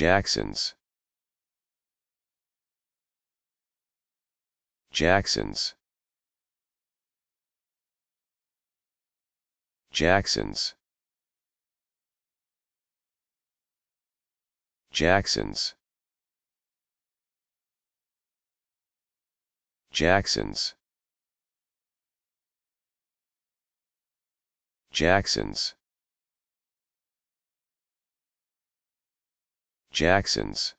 Jacksons. Jacksons. Jacksons. Jacksons. Jacksons. Jacksons. Jackson's.